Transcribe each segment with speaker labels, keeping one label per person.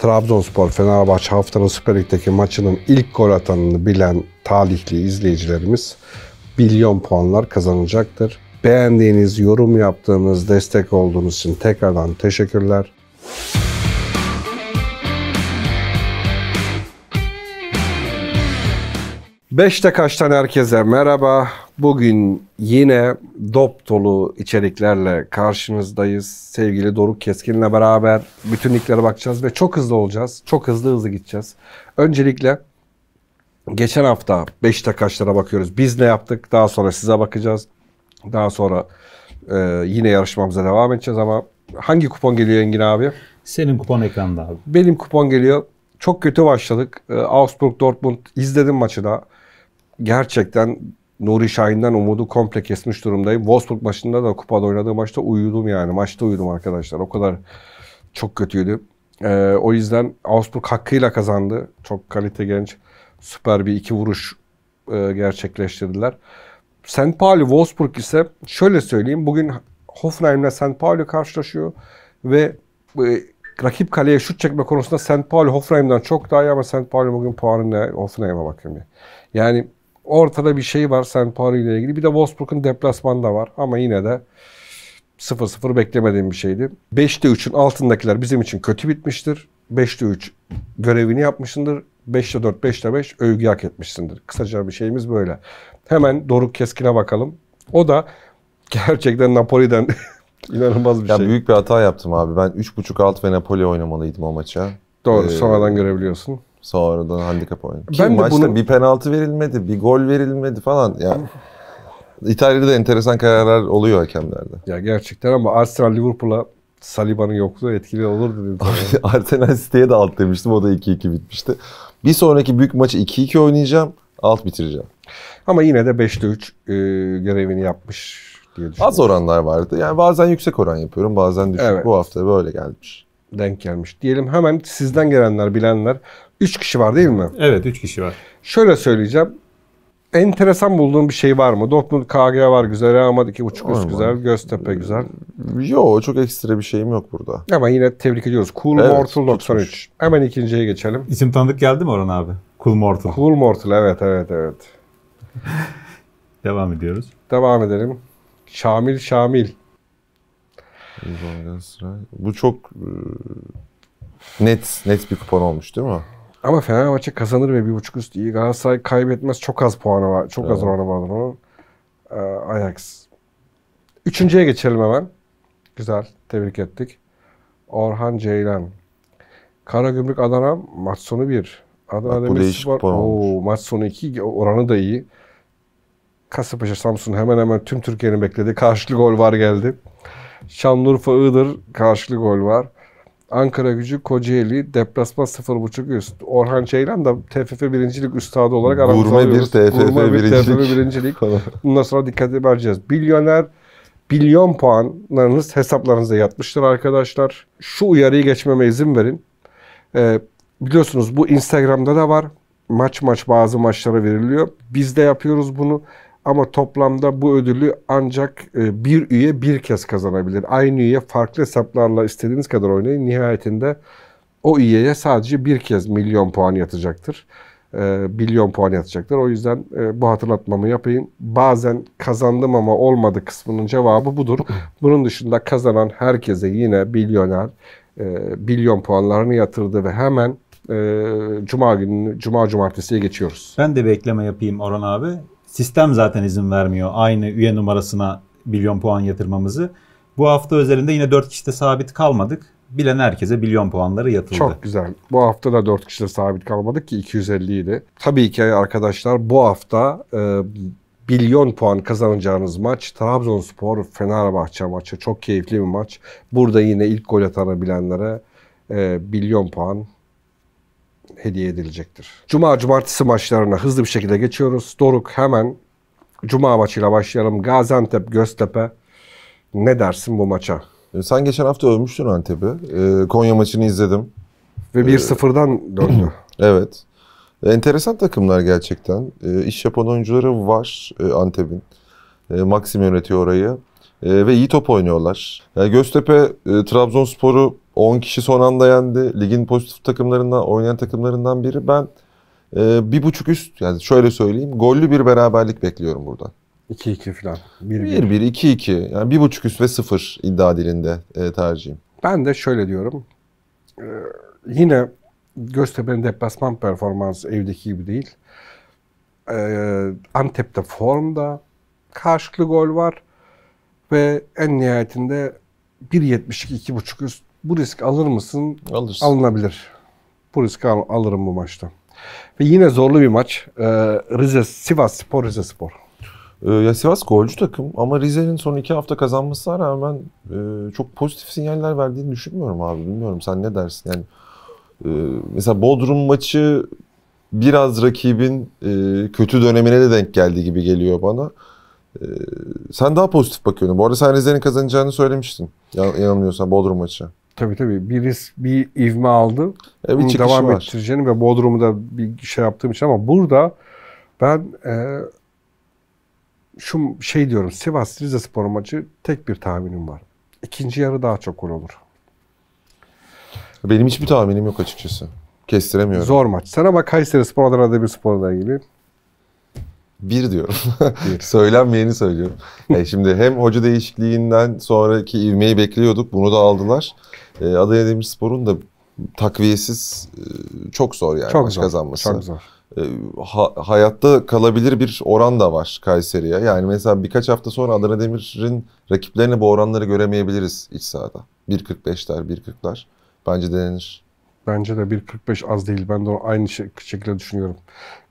Speaker 1: Trabzonspor Fenerbahçe haftanın Süper Lig'deki maçının ilk gol atanını bilen talihli izleyicilerimiz milyon puanlar kazanacaktır. Beğendiğiniz, yorum yaptığınız, destek olduğunuz için tekrardan teşekkürler. Beşte kaçtan herkese merhaba. Bugün yine dop dolu içeriklerle karşınızdayız. Sevgili Doruk Keskin'le beraber bütün liglere bakacağız ve çok hızlı olacağız. Çok hızlı hızlı gideceğiz. Öncelikle geçen hafta Beşte kaçlara bakıyoruz. Biz ne yaptık? Daha sonra size bakacağız. Daha sonra e, yine yarışmamıza devam edeceğiz ama hangi kupon geliyor Engin abi? Senin kupon ekranda abi. Benim kupon geliyor. Çok kötü başladık. E, Augsburg Dortmund izledim maçı da gerçekten Nuri Şahin'den umudu komple kesmiş durumdayım. Wolfsburg maçında da kupada oynadığı maçta uyudum yani. Maçta uyudum arkadaşlar. O kadar çok kötüydü. Ee, o yüzden Augsburg hakkıyla kazandı. Çok kalite genç. Süper bir iki vuruş e, gerçekleştirdiler. St. Pauli Wolfsburg ise şöyle söyleyeyim. Bugün Hoffenheim ile St. Pauli karşılaşıyor. Ve e, rakip kaleye şut çekme konusunda St. Pauli Hoffenheim'den çok daha iyi ama St. Pauli bugün puanı ne? Hoffenheim'e bakayım. Yani ortada bir şey var Sen Sampaoli ile ilgili. Bir de Wolfsburg'un deplasmanda var ama yine de 0-0 beklemediğim bir şeydi. 5'te 3'ün altındakiler bizim için kötü bitmiştir. 5'te 3 görevini yapmışsındır. 5'te 4, 5'te 5 övgü hak etmişsindir. Kısaca bir şeyimiz böyle. Hemen Doruk Keskin'e bakalım. O da gerçekten Napoli'den
Speaker 2: inanılmaz bir ya şey. Büyük bir hata yaptım abi. Ben 3.5 alt ve Napoli oynamalıydım o maça. Doğru, ee, sonradan görebiliyorsun. Sonradan handikap oynadı. Ki ben maçta bunu... bir penaltı verilmedi, bir gol verilmedi falan. Yani İtalya'da da enteresan kararlar oluyor hakemlerde. Ya gerçekten ama Arsenal Liverpool'a Saliba'nın yokluğu etkili olur dedim. Arsenal City'ye de alt demiştim. O da 2-2 bitmişti. Bir sonraki büyük maçı 2-2 oynayacağım. Alt bitireceğim. Ama yine de 5'te 3 e, görevini yapmış diye düşünüyorum. Az oranlar vardı.
Speaker 1: Yani bazen yüksek oran yapıyorum. Bazen düşük. Evet. Bu hafta böyle gelmiş. Denk gelmiş. Diyelim hemen sizden gelenler, bilenler 3 kişi var değil mi? Evet 3 kişi var. Şöyle söyleyeceğim. Enteresan bulduğun bir şey var mı? Dortmund KG var güzel, Ahmet 2.5 üst güzel, Göztepe güzel. Yo çok ekstra bir şeyim yok burada. Ama yine tebrik ediyoruz. Cool evet, Mortal 93. Tutmuş. Hemen ikinciye geçelim. İsim tanıdık geldi mi Orhan abi? Cool Mortal. Cool Mortal evet evet evet. Devam ediyoruz. Devam edelim. Şamil Şamil. Bu çok e, net
Speaker 2: net bir kupon olmuş değil mi?
Speaker 1: Ama Fenerbahçe kazanır ve bir buçuk üst iyi. Galatasaray kaybetmez. Çok az puanı var. Çok evet. az oranı var onun. Ee, Ajax. Üçüncüye geçelim hemen. Güzel. Tebrik ettik. Orhan Ceylan. Karagümrük Adana maç sonu 1. Adana Bak, bu puan Oo, maç sonu 2 oranı da iyi. Kasımpaşa Samsun hemen hemen tüm Türkiye'nin beklediği Karşılık gol var geldi. Şanlıurfa Iğdır karşılıklı gol var. Ankara gücü Kocaeli deplasman 0.5 üst. Orhan Ceylan da TFF birincilik üstadı olarak aramızda Gurme bir TFF Gurme birincilik. bir TFF birincilik. Bundan sonra dikkat edeceğiz. Milyoner bilyon puanlarınız hesaplarınıza yatmıştır arkadaşlar. Şu uyarıyı geçmeme izin verin. Ee, biliyorsunuz bu Instagram'da da var. Maç maç bazı maçlara veriliyor. Biz de yapıyoruz bunu. Ama toplamda bu ödülü ancak e, bir üye bir kez kazanabilir. Aynı üye farklı hesaplarla istediğiniz kadar oynayın. Nihayetinde o üyeye sadece bir kez milyon puan yatacaktır. Milyon e, puan yatacaktır. O yüzden e, bu hatırlatmamı yapayım. Bazen kazandım ama olmadı kısmının cevabı budur. Bunun dışında kazanan herkese yine bilyoner, milyon puanlarını yatırdı ve hemen Cuma günü, Cuma cumartesiye geçiyoruz. Ben de bir ekleme yapayım Orhan abi. Sistem zaten izin vermiyor aynı üye numarasına milyon puan yatırmamızı. Bu hafta özelinde yine 4 kişide sabit kalmadık. Bilen herkese milyon puanları yatıldı. Çok güzel. Bu hafta da 4 kişide sabit kalmadık ki 250 idi. Tabii ki arkadaşlar bu hafta e, milyon puan kazanacağınız maç Trabzonspor Fenerbahçe maçı. Çok keyifli bir maç. Burada yine ilk gol atanabilenlere e, milyon puan hediye edilecektir. Cuma cumartesi maçlarına hızlı bir şekilde geçiyoruz. Doruk hemen Cuma maçıyla başlayalım. Gaziantep, Göztepe. Ne dersin bu maça? E, sen geçen hafta övmüştün Antep'i. E, Konya maçını izledim.
Speaker 2: Ve 1-0'dan e, döndü. evet. Enteresan takımlar gerçekten. İş yapan oyuncuları var Antep'in. Maxim yönetiyor orayı. ve iyi top oynuyorlar. Yani Göztepe Trabzonspor'u 10 kişi son anda yendi. Ligin pozitif takımlarından, oynayan takımlarından biri. Ben e, bir buçuk üst, yani şöyle söyleyeyim. Gollü bir beraberlik bekliyorum burada. 2-2 falan. 1-1, 2-2. Yani bir buçuk üst ve sıfır iddia dilinde e, tercihim.
Speaker 1: Ben de şöyle diyorum. Ee, yine Göztepe'nin deplasman performansı evdeki gibi değil. Ee, Antep'te formda karşılıklı gol var ve en nihayetinde 1.72-2.5 üst bu risk alır mısın? Alırsın. Alınabilir. Bu riski al alırım bu maçta. Ve yine zorlu bir maç. Ee, Rize, Sivas Spor, Rize Spor. Ee, ya Sivas golcü takım ama Rize'nin son iki hafta kazanmasına
Speaker 2: rağmen e, çok pozitif sinyaller verdiğini düşünmüyorum abi. Bilmiyorum sen ne dersin? Yani e, mesela Bodrum maçı biraz rakibin e, kötü dönemine de denk geldi gibi geliyor bana. E, sen daha pozitif bakıyorsun. Bu arada sen Rize'nin kazanacağını söylemiştin. Yan, yanılmıyorsan Bodrum maçı.
Speaker 1: Tabii tabii. Bir risk, bir ivme aldı. E, bir devam var. ettireceğini ve Bodrum'u da bir şey yaptığım için ama burada ben e, şu şey diyorum Sivas Rize Spor maçı tek bir tahminim var. İkinci yarı daha çok gol olur. Benim hiçbir tahminim yok
Speaker 2: açıkçası. Kestiremiyorum. Zor maç.
Speaker 1: Sana bak Kayseri Spor Adana Demirspor'la
Speaker 2: ilgili. Bir diyorum. Söylenmeyeni söylüyorum. Yani e, şimdi hem hoca değişikliğinden sonraki ivmeyi bekliyorduk. Bunu da aldılar. E, Adana Demirspor'un da takviyesiz e, çok zor yani çok maç zor, kazanması. Çok zor. E, ha, hayatta kalabilir bir oran da var Kayseri'ye. Yani mesela birkaç hafta sonra Adana Demir'in rakiplerine bu oranları göremeyebiliriz iç sahada. 1.45'ler, 1.40'lar. Bence denenir.
Speaker 1: Bence de 1.45 az değil. Ben de aynı şekilde düşünüyorum.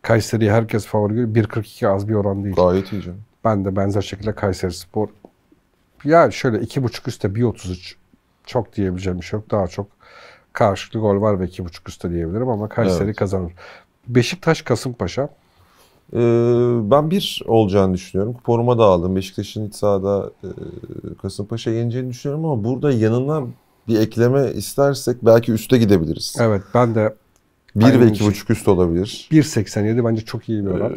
Speaker 1: Kayseri herkes favori görüyor. 1.42 az bir oran değil. Gayet iyi canım. Ben de benzer şekilde Kayseri Spor. Ya şöyle 2.5 üstte 1.33 çok diyebileceğim bir şey yok. Daha çok karşılıklı gol var ve 2.5 üstte diyebilirim ama Kayseri evet. kazanır. Beşiktaş Kasımpaşa. Ee,
Speaker 2: ben bir olacağını düşünüyorum. Kuporuma da aldım. Beşiktaş'ın iç sahada e, Kasımpaşa yeneceğini düşünüyorum ama burada yanına bir ekleme istersek belki üste gidebiliriz. Evet
Speaker 1: ben de 1 ve 2,5 şey. üst olabilir. 1.87 bence çok iyi bir ee, oran.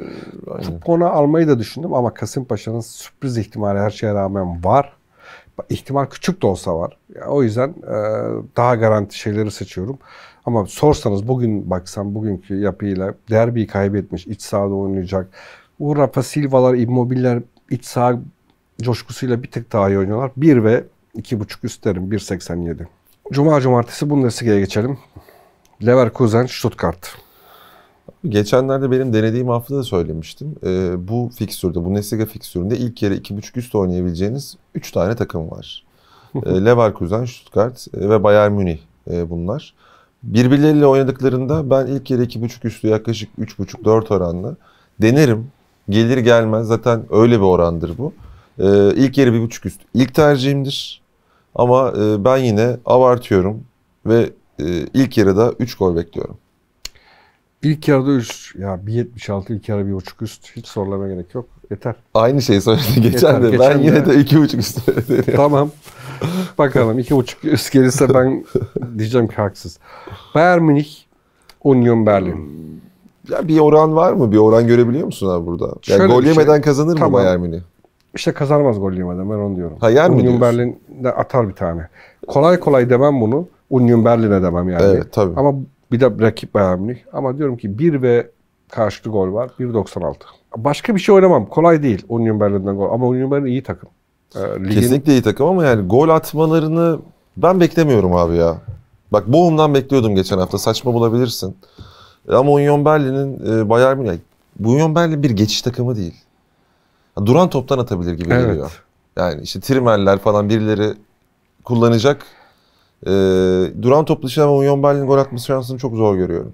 Speaker 1: Ee, Kupona almayı da düşündüm ama Kasımpaşa'nın sürpriz ihtimali her şeye rağmen var. İhtimal küçük de olsa var. o yüzden e, daha garanti şeyleri seçiyorum. Ama sorsanız bugün baksam bugünkü yapıyla derbiyi kaybetmiş, iç sahada oynayacak. O Rafa Silva'lar, Immobile'ler iç saha coşkusuyla bir tık daha iyi oynuyorlar. 1 ve 2.5 üst derim 1.87. Cuma cumartesi Bundesliga'ya geçelim. Leverkusen Stuttgart. Geçenlerde benim denediğim hafta da söylemiştim.
Speaker 2: Ee, bu fikstürde, bu Nesliga fikstüründe ilk yere 2.5 üst oynayabileceğiniz 3 tane takım var. ee, Leverkusen, Stuttgart e, ve Bayern Münih e, bunlar. Birbirleriyle oynadıklarında ben ilk yere 2.5 üstü yaklaşık 3.5-4 oranlı denerim. Gelir gelmez zaten öyle bir orandır bu. Ee, ilk yere 1.5 üst ilk tercihimdir. Ama e, ben yine abartıyorum ve e, ilk yarıda 3 gol bekliyorum.
Speaker 1: İlk yarıda 3 ya 1.76 ilk yarı 1.5 üst hiç sorulamaya gerek yok. Yeter.
Speaker 2: Aynı şeyi söyledi geçen de. ben yine de 2.5 üst söyledim. Tamam.
Speaker 1: Bakalım 2.5 üst gelirse ben diyeceğim ki haksız. Bayern Münih Union Berlin. Hmm. Ya bir oran var mı? Bir oran görebiliyor musun abi burada?
Speaker 2: Yani Şöyle gol şey. yemeden kazanır tamam. mı Bayern Münih?
Speaker 1: işte kazanmaz gol yemeden ben onu diyorum. Ha yer mi Union Berlin'de atar bir tane. Kolay kolay demem bunu. Union Berlin'e demem yani. Evet tabii. Ama bir de rakip Bayern Münih. Ama diyorum ki 1 ve karşıtı gol var. 1.96. Başka bir şey oynamam. Kolay değil Union Berlin'den gol. Ama Union Berlin iyi takım. Ee, ligin... Kesinlikle iyi takım ama
Speaker 2: yani gol atmalarını ben beklemiyorum abi ya. Bak Bochum'dan bekliyordum geçen hafta. Saçma bulabilirsin. Ama Union Berlin'in e, Bayern Münih... Bu Union Berlin bir geçiş takımı değil duran toptan atabilir gibi evet. geliyor. Yani işte trimerler falan birileri kullanacak. Ee, duran top dışında ama Union Berlin gol atması şansını
Speaker 1: çok zor görüyorum.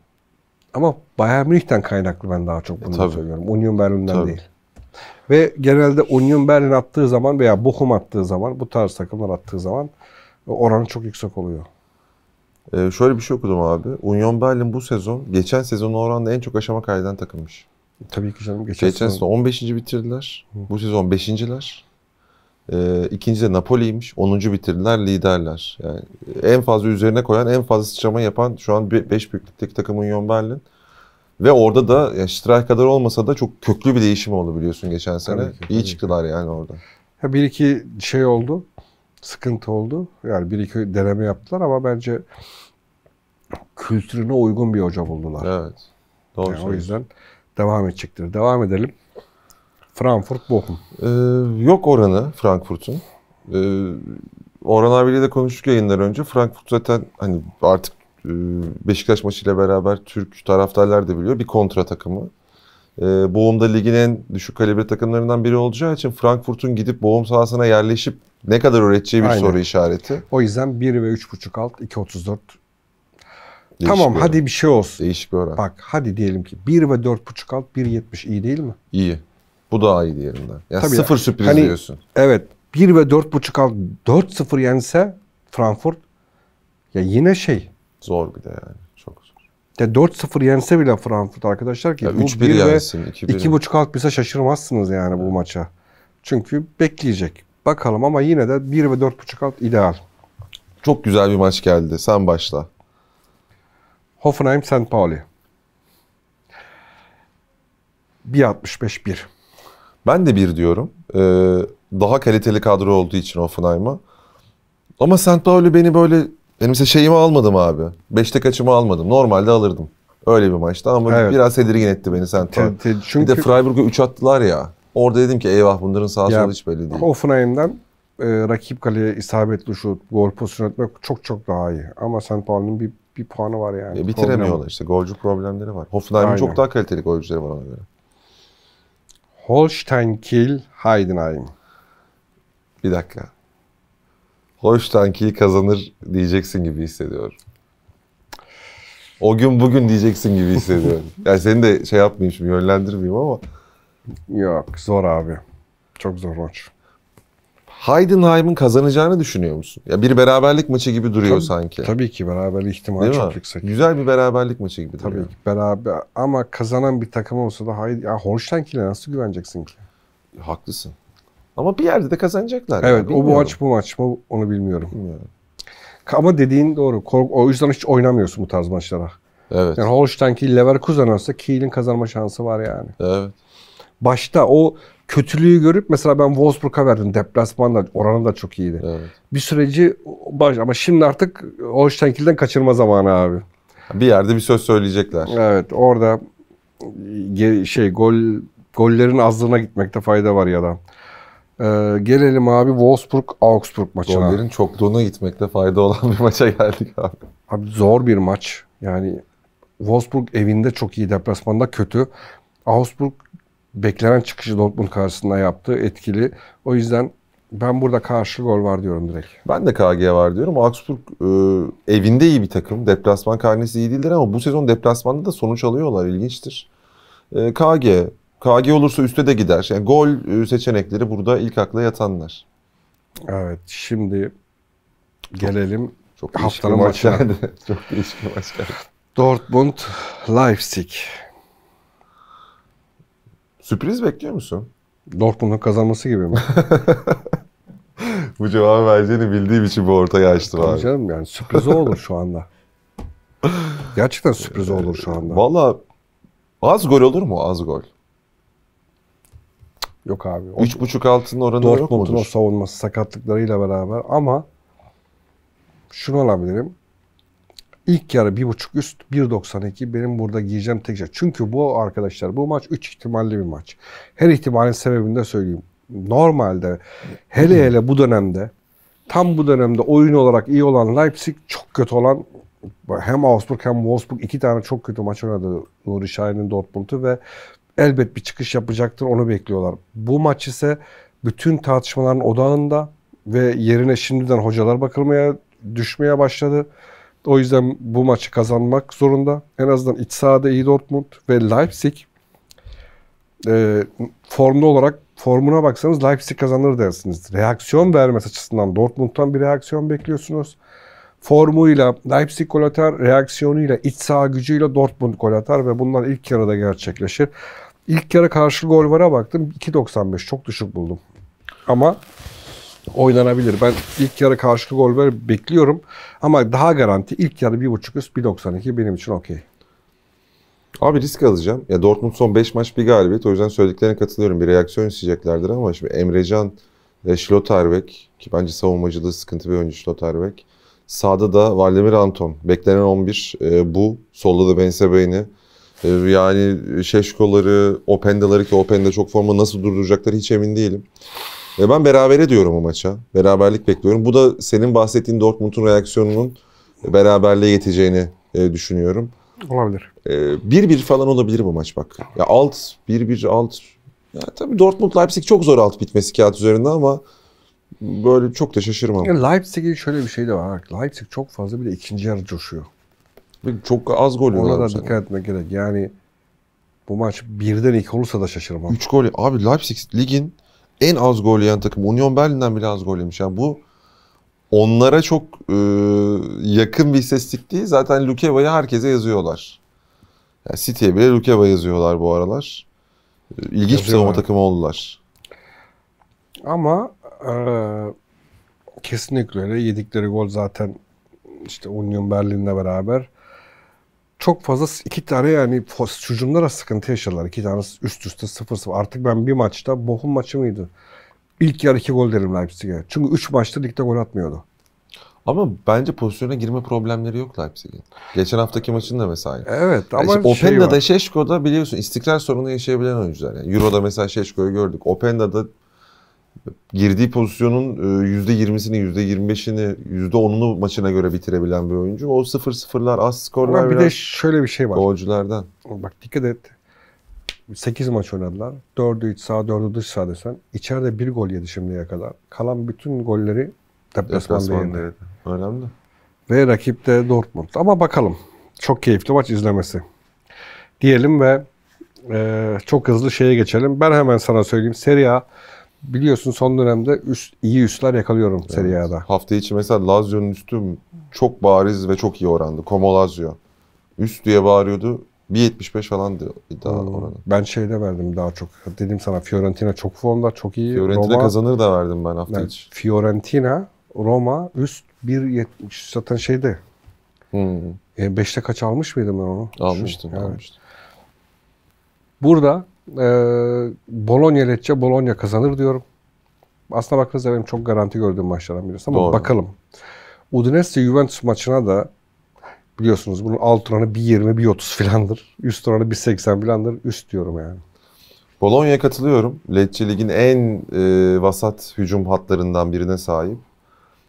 Speaker 1: Ama Bayern Münih'ten kaynaklı ben daha çok bunu e, söylüyorum. Union Berlin'den tabii. değil. Ve genelde Union Berlin attığı zaman veya Bochum attığı zaman bu tarz takımlar attığı zaman oranı çok yüksek oluyor. Ee, şöyle bir şey okudum abi.
Speaker 2: Union Berlin bu sezon geçen sezon oranla en çok aşama kaydeden takılmış. Tabii ki canım. Geçen, geçen sezon 15. bitirdiler. Hı. Bu sezon 5.ler. E, ee, ikinci de Napoli'ymiş. 10. bitirdiler, liderler. Yani en fazla üzerine koyan, en fazla sıçrama yapan şu an 5 büyüklükteki takım Union Berlin. Ve orada da yani Strike kadar olmasa da çok köklü bir değişim
Speaker 1: oldu biliyorsun geçen sene. Tabii ki, tabii İyi çıktılar ki. yani orada. Ya bir iki şey oldu. Sıkıntı oldu. Yani bir iki deneme yaptılar ama bence kültürüne uygun bir hoca buldular. Evet. Doğru yani o yüzden devam edecektir. Devam edelim. Frankfurt Bochum. Ee, yok oranı Frankfurt'un. Ee,
Speaker 2: Orhan abiyle de konuştuk yayından önce. Frankfurt zaten hani artık e, Beşiktaş maçıyla beraber Türk taraftarlar da biliyor. Bir kontra takımı. Ee, Boğum'da ligin en düşük kalibre takımlarından biri olacağı için Frankfurt'un gidip Boğum sahasına yerleşip ne kadar üreteceği bir Aynen. soru
Speaker 1: işareti. O yüzden 1 ve 3.5 alt 2.34 Değişik tamam bir hadi bir şey olsun. Değişik bir oran. Bak hadi diyelim ki 1 ve 4.5 alt 1.70 iyi değil mi? İyi. Bu daha iyi diyelim de. Ya Tabii sıfır ya. sürpriz hani, diyorsun. Evet. 1 ve 4.5 alt 4-0 yense Frankfurt ya yine şey. Zor bir de yani. Çok zor. Ya 4-0 yense bile Frankfurt arkadaşlar ki ya bu 3-1 yensin. 2.5 alt bize şaşırmazsınız yani bu maça. Çünkü bekleyecek. Bakalım ama yine de 1 ve 4.5 alt ideal. Çok güzel bir maç geldi. Sen başla. Hoffenheim St. Pauli.
Speaker 2: 1.65-1. Ben de 1 diyorum. Ee, daha kaliteli kadro olduğu için Hoffenheim'a. Ama St. Pauli beni böyle benim ise şeyimi almadım abi. Beşte kaçımı almadım. Normalde alırdım. Öyle bir maçta ama evet. biraz tedirgin etti beni St. Pauli. Te, te, çünkü... Bir de Freiburg'a 3 attılar ya. Orada dedim ki eyvah bunların sağ solu hiç belli değil.
Speaker 1: Hoffenheim'den e, rakip kaleye isabetli şut, gol pozisyonu etmek çok çok daha iyi. Ama St. Pauli'nin bir bir puanı var yani. E, bitiremiyorlar Problem. işte.
Speaker 2: Golcü problemleri var. Hoffenheim'in çok daha kaliteli golcüleri var ona göre. Holstein Kiel, Heidenheim. Bir dakika. Holstein Kiel kazanır diyeceksin gibi hissediyorum. O gün bugün diyeceksin gibi hissediyorum. yani seni de şey yapmayayım şimdi yönlendirmeyeyim ama. Yok zor abi. Çok zor maç. Heidenheim'in kazanacağını
Speaker 1: düşünüyor musun? Ya bir beraberlik maçı gibi duruyor tabii, sanki. Tabii ki beraberlik ihtimali Değil çok mi? yüksek. Güzel bir beraberlik maçı gibi tabii duruyor. Tabii beraber ama kazanan bir takım olsa da Heid ya Holstein nasıl güveneceksin ki? Haklısın. Ama bir yerde de kazanacaklar. Evet, yani, o bu maç bu maç mı onu bilmiyorum. bilmiyorum. Ama dediğin doğru. Kork o yüzden hiç oynamıyorsun bu tarz maçlara. Evet. Yani Holstein Kiel Leverkusen olsa Kiel'in kazanma şansı var yani. Evet. Başta o kötülüğü görüp mesela ben Wolfsburg'a verdim. Deplasmanla oranı da çok iyiydi. Evet. Bir süreci baş ama şimdi artık Holstein kaçırma zamanı abi. Bir yerde bir söz söyleyecekler. Evet orada şey gol gollerin azlığına gitmekte fayda var ya da. Ee, gelelim abi Wolfsburg Augsburg maçına. Gollerin çokluğuna gitmekte fayda olan bir maça geldik abi. Abi zor bir maç. Yani Wolfsburg evinde çok iyi, deplasmanda kötü. Augsburg beklenen çıkışı Dortmund karşısında yaptı. Etkili. O yüzden ben burada karşı gol var diyorum
Speaker 2: direkt. Ben de KG var diyorum. Augsburg e, evinde iyi bir takım. Deplasman karnesi iyi değildir ama bu sezon deplasmanda da sonuç alıyorlar. İlginçtir. E, KG. KG olursa üste de gider. Yani gol e, seçenekleri burada ilk akla yatanlar. Evet. Şimdi
Speaker 1: gelelim çok, çok haftanın maçlarına. çok değişik bir maç geldi. Dortmund Leipzig. Sürpriz bekliyor musun? Dortmund'un kazanması gibi mi?
Speaker 2: bu cevabı vereceğini bildiğim için bu ortaya açtım Tabii canım
Speaker 1: yani sürpriz olur şu anda. Gerçekten sürpriz olur şu anda. Valla
Speaker 2: az gol olur mu az gol? Yok abi. O, buçuk altının oranı yok mudur? Dortmund'un o
Speaker 1: savunması sakatlıklarıyla beraber ama şunu alabilirim. İlk yarı bir buçuk üst 1.92 benim burada giyeceğim tek şey. Çünkü bu arkadaşlar bu maç 3 ihtimalli bir maç. Her ihtimalin sebebini de söyleyeyim. Normalde hele hele bu dönemde tam bu dönemde oyun olarak iyi olan Leipzig çok kötü olan hem Augsburg hem Wolfsburg iki tane çok kötü maç oynadı Nuri Şahin'in Dortmund'u ve elbet bir çıkış yapacaktır onu bekliyorlar. Bu maç ise bütün tartışmaların odağında ve yerine şimdiden hocalar bakılmaya düşmeye başladı. O yüzden bu maçı kazanmak zorunda. En azından iç sahada iyi Dortmund ve Leipzig e, formlu olarak formuna baksanız Leipzig kazanır dersiniz. Reaksiyon vermesi açısından Dortmund'tan bir reaksiyon bekliyorsunuz. Formuyla, Leipzig gol atar, reaksiyonuyla, iç saha gücüyle Dortmund gol atar ve bunlar ilk yarıda gerçekleşir. İlk yarı karşı gol vara baktım 2.95 çok düşük buldum. Ama oynanabilir. Ben ilk yarı karşılıklı gol bekliyorum. Ama daha garanti ilk yarı 1.5 üst 1.92 benim için okey.
Speaker 2: Abi risk alacağım. Ya Dortmund son 5 maç bir galibiyet. O yüzden söylediklerine katılıyorum. Bir reaksiyon isteyeceklerdir ama şimdi Emrecan ve Schlotterbeck ki bence savunmacılığı sıkıntı bir oyuncu Schlotterbeck. Sağda da Valdemir Anton. Beklenen 11 e, ee, bu. Solda da Ben Sebeyni. E, ee, yani Şeşkoları, Openda'ları ki Openda çok formu nasıl durduracakları hiç emin değilim. E ben berabere diyorum o maça. Beraberlik bekliyorum. Bu da senin bahsettiğin Dortmund'un reaksiyonunun beraberliğe yeteceğini e, düşünüyorum. Olabilir. E, bir 1 falan olabilir bu maç bak. Ya alt 1-1 alt. Ya tabii Dortmund Leipzig çok zor alt bitmesi kağıt üzerinde ama böyle çok da şaşırmam. Yani
Speaker 1: e, Leipzig'in şöyle bir şey de var. Leipzig çok fazla bile ikinci yarı coşuyor. Çok az gol yiyorlar. Ona da dikkat sana. etmek gerek. Yani bu maç birden iki olursa da şaşırmam. Üç gol.
Speaker 2: Abi Leipzig ligin en az gol yiyen takım. Union Berlin'den bile az gol yemiş. Yani bu onlara çok e, yakın bir seslik değil. Zaten Lukeva'yı herkese yazıyorlar. Yani City'ye bile Lukeva yazıyorlar bu aralar. E, ilginç Yazıyor bir savunma takımı oldular.
Speaker 1: Ama e, kesinlikle öyle. Yedikleri gol zaten işte Union Berlin'le beraber çok fazla iki tane yani hücumlara sıkıntı yaşadılar. İki tane üst üste sıfır sıfır. Artık ben bir maçta Bochum maçı mıydı? İlk yarı iki gol derim Leipzig'e. Çünkü üç maçta ligde gol atmıyordu. Ama bence pozisyona girme problemleri yok Leipzig'in. Geçen haftaki maçında
Speaker 2: mesela. Evet ama yani işte şey Openda'da, şey Şeşko'da biliyorsun istikrar sorunu yaşayabilen oyuncular. Yani Euro'da mesela Şeşko'yu gördük. Openda'da girdiği pozisyonun %20'sini, %25'ini, %10'unu maçına göre bitirebilen bir oyuncu. O 0-0'lar, az skorlar Ama bir de şöyle
Speaker 1: bir şey var. Golcülerden. Bak dikkat et. 8 maç oynadılar. 4'ü iç sağ 4'ü dış saha desen. İçeride bir gol yedi şimdiye kadar. Kalan bütün golleri deplasmanda yedi. Önemli. Ve rakip de Dortmund. Ama bakalım. Çok keyifli maç izlemesi. Diyelim ve e, çok hızlı şeye geçelim. Ben hemen sana söyleyeyim. Serie A biliyorsun son dönemde üst, iyi üstler yakalıyorum evet. Serie A'da.
Speaker 2: Hafta içi mesela Lazio'nun üstü çok bariz ve çok iyi orandı. Como Lazio. Üst diye bağırıyordu. 1.75 falan
Speaker 1: iddia hmm. oranı. Ben şeyde verdim daha çok. Dedim sana Fiorentina çok formda, çok iyi. Fiorentina Roma, kazanır da verdim ben hafta yani içi. Fiorentina, Roma üst 1.70 zaten şeyde. Hmm. E, beşte kaç almış mıydım ben onu? Almıştım, Şu, almıştım. Evet. Burada e, Bologna Lecce, Bologna kazanır diyorum. Aslına baktığınızda benim çok garanti gördüğüm maçlardan birisi ama Doğru. bakalım. Udinese Juventus maçına da biliyorsunuz bunun alt oranı 1.20, 1.30 filandır. Üst oranı 1.80 filandır. Üst diyorum yani. Bologna'ya katılıyorum.
Speaker 2: Lecce Lig'in en e, vasat hücum hatlarından birine sahip.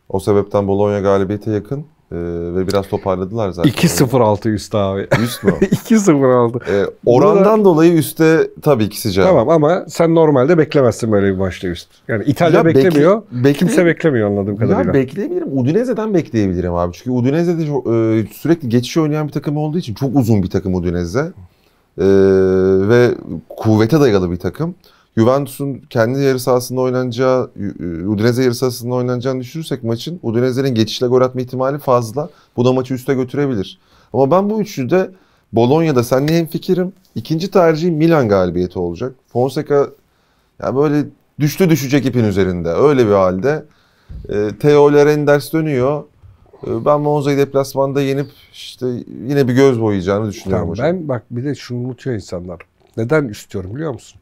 Speaker 2: O sebepten Bologna galibiyete yakın. Ee, ve biraz toparladılar zaten. 2-0-6 ee, üst abi.
Speaker 1: Üst mü? 2-0-6. Ee, orandan da... dolayı üstte tabii ki sıcak. Tamam ama sen normalde beklemezsin böyle bir maçta üst. Yani İtalya ya beklemiyor. Bekle... Kimse beklemiyor anladığım kadarıyla. Ya
Speaker 2: bekleyebilirim. Udinese'den bekleyebilirim abi. Çünkü Udinese'de çok, e, sürekli geçiş oynayan bir takım olduğu için çok uzun bir takım Udinese. E, ve kuvvete dayalı bir takım. Juventus'un kendi yarı sahasında oynanacağı, e, Udinese yarı sahasında oynanacağını düşünürsek maçın Udinese'nin geçişle gol atma ihtimali fazla. Bu da maçı üste götürebilir. Ama ben bu üçlüde de Bologna'da seninle hem fikirim. İkinci tercihim Milan galibiyeti olacak. Fonseca yani böyle düştü düşecek ipin üzerinde. Öyle bir halde. E, Theo Lerenders dönüyor. E, ben Monza'yı deplasmanda yenip işte yine bir göz boyayacağını
Speaker 1: düşünüyorum tamam, hocam. Ben bak bir de şunu unutuyor insanlar. Neden istiyorum biliyor musun?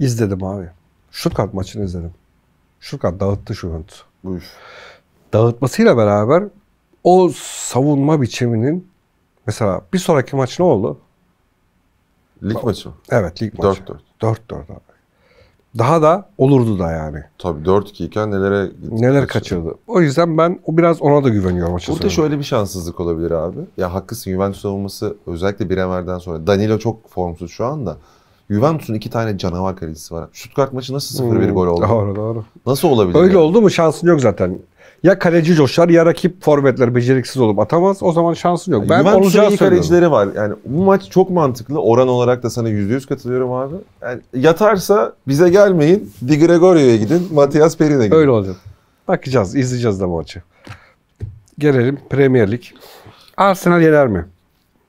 Speaker 1: İzledim abi. Stuttgart maçını izledim. Stuttgart dağıttı Juventus. Buyur. Dağıtmasıyla beraber o savunma biçiminin mesela bir sonraki maç ne oldu? Lig Bak, maçı mı? Evet lig maçı. 4-4. 4-4 abi. Daha da olurdu da yani. Tabii 4-2 iken nelere gitti, Neler kaçırdı. kaçırdı. O yüzden
Speaker 2: ben o biraz ona da güveniyorum açıkçası. Burada şöyle bir şanssızlık olabilir abi. Ya haklısın Juventus savunması özellikle Bremer'den sonra. Danilo çok formsuz şu anda. Juventus'un iki tane canavar kalecisi var. Stuttgart maçı nasıl sıfır bir hmm. gol oldu? Doğru doğru.
Speaker 1: Nasıl olabilir? Öyle yani? oldu mu şansın yok zaten. Ya kaleci coşar ya rakip forvetler beceriksiz olup atamaz. O zaman şansın yok. Yani ben Juventus'un iyi söylüyorum. kalecileri
Speaker 2: var. Yani bu maç çok mantıklı. Oran olarak da sana %100 katılıyorum abi. Yani yatarsa bize
Speaker 1: gelmeyin. Di Gregorio'ya gidin. Matias Perin'e gidin. Öyle olacak. Bakacağız, izleyeceğiz de maçı. Gelelim Premier Lig. Arsenal yener mi?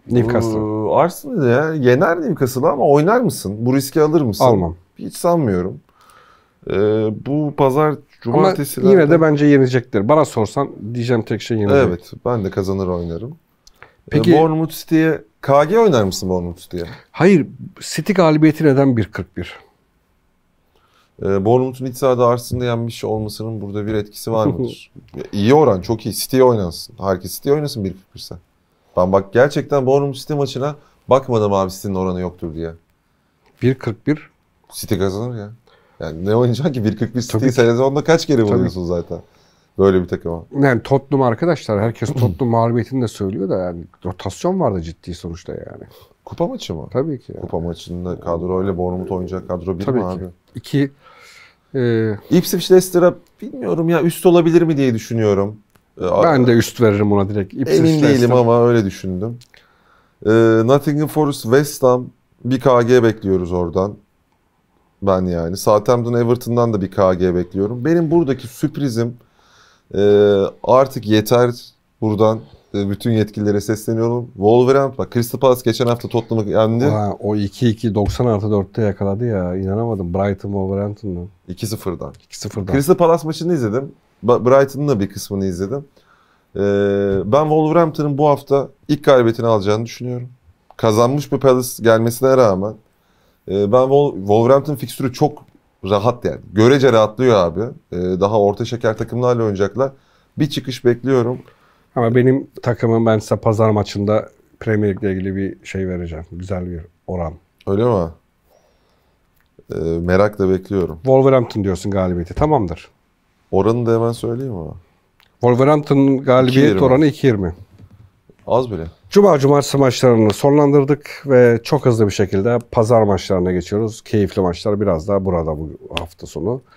Speaker 1: Newcastle.
Speaker 2: Arsenal ya yener Newcastle ama oynar mısın? Bu riski alır mısın? Almam. Hiç sanmıyorum.
Speaker 1: Ee, bu pazar cumartesi Ama yine de bence yenecektir. Bana sorsan diyeceğim tek şey yenecek. Evet. Ben de kazanır oynarım. Ee, Peki, ee, Bournemouth City'ye KG oynar mısın Bournemouth City'ye? Hayır. City galibiyeti neden 1.41?
Speaker 2: Ee, Bournemouth'un iç sahada Arsenal'ı yenmiş olmasının burada bir etkisi var mıdır? İyi oran çok iyi. City'ye oynansın. Herkes City'ye oynasın 1.41'se. Ben bak gerçekten Bournemouth City maçına bakmadım abi City'nin oranı yoktur diye. 1.41. City kazanır ya. Yani ne oynayacaksın ki 1.41 City'yi sezonda kaç kere buluyorsun zaten. Böyle bir takım.
Speaker 1: Yani Tottenham arkadaşlar herkes Tottenham mağlubiyetini de söylüyor da yani rotasyon vardı ciddi sonuçta yani. Kupa maçı mı? Tabii ki. Yani. Kupa maçında kadro ile Bournemouth oynayacak kadro bir Tabii mi ki. abi?
Speaker 2: İki. E... Ipswich Leicester'a bilmiyorum ya üst olabilir mi diye düşünüyorum. Ee, ben de üst veririm ona direkt. İpsiz Emin değilim ama öyle düşündüm. E, Nottingham Forest, West Ham bir KG bekliyoruz oradan. Ben yani. Southampton Everton'dan da bir KG bekliyorum. Benim buradaki sürprizim e, artık yeter buradan e, bütün yetkililere sesleniyorum. Wolverhampton, bak Crystal Palace
Speaker 1: geçen hafta Tottenham'ı
Speaker 2: yendi. Ha,
Speaker 1: o 2-2 90 artı 4'te yakaladı ya. inanamadım. Brighton Wolverhampton'dan. 2-0'dan. 2-0'dan. Crystal
Speaker 2: Palace maçını izledim. Brighton'ın da bir kısmını izledim. Ee, ben Wolverhampton'ın bu hafta ilk galibiyetini alacağını düşünüyorum. Kazanmış bir Palace gelmesine rağmen. Ee, ben Wolverhampton fikstürü çok rahat yani. Görece rahatlıyor abi. Ee, daha orta şeker takımlarla oynayacaklar. Bir
Speaker 1: çıkış bekliyorum. Ama benim takımım ben size pazar maçında Premier ile ilgili bir şey vereceğim. Güzel bir oran.
Speaker 2: Öyle mi? merakla
Speaker 1: bekliyorum. Wolverhampton diyorsun galibiyeti. Tamamdır. Oranı da hemen söyleyeyim mi? Wolverhampton'ın galibiyet 2.20. oranı 2.20. Az bile. Cuma cumartesi maçlarını sonlandırdık ve çok hızlı bir şekilde pazar maçlarına geçiyoruz. Keyifli maçlar biraz daha burada bu hafta sonu.